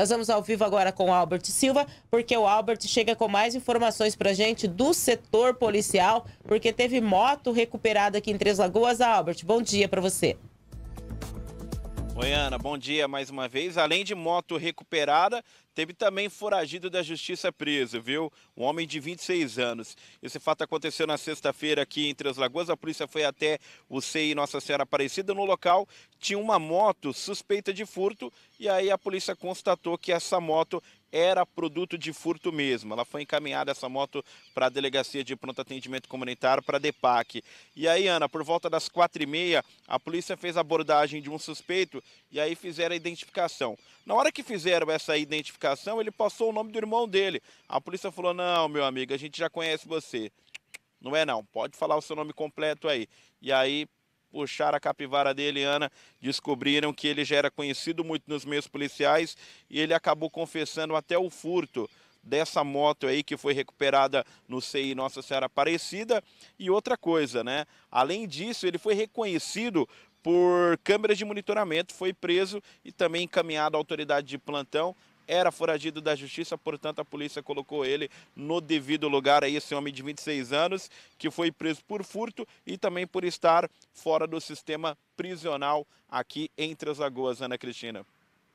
Nós vamos ao vivo agora com o Albert Silva, porque o Albert chega com mais informações para gente do setor policial, porque teve moto recuperada aqui em Três Lagoas. Albert, bom dia para você. Oi, Ana, bom dia mais uma vez. Além de moto recuperada, teve também foragido da justiça preso, viu? Um homem de 26 anos. Esse fato aconteceu na sexta-feira aqui em Três Lagoas. A polícia foi até o CI Nossa Senhora Aparecida. No local tinha uma moto suspeita de furto e aí a polícia constatou que essa moto era produto de furto mesmo. Ela foi encaminhada, essa moto, para a Delegacia de Pronto Atendimento Comunitário, para a DEPAC. E aí, Ana, por volta das quatro e meia, a polícia fez a abordagem de um suspeito e aí fizeram a identificação. Na hora que fizeram essa identificação, ele passou o nome do irmão dele. A polícia falou, não, meu amigo, a gente já conhece você. Não é não, pode falar o seu nome completo aí. E aí puxaram a capivara dele, Ana, descobriram que ele já era conhecido muito nos meios policiais e ele acabou confessando até o furto dessa moto aí que foi recuperada no CI Nossa Senhora Aparecida. E outra coisa, né? Além disso, ele foi reconhecido por câmeras de monitoramento, foi preso e também encaminhado à autoridade de plantão era foragido da justiça, portanto a polícia colocou ele no devido lugar, aí é esse homem de 26 anos, que foi preso por furto e também por estar fora do sistema prisional aqui em Três Lagoas, Ana Cristina.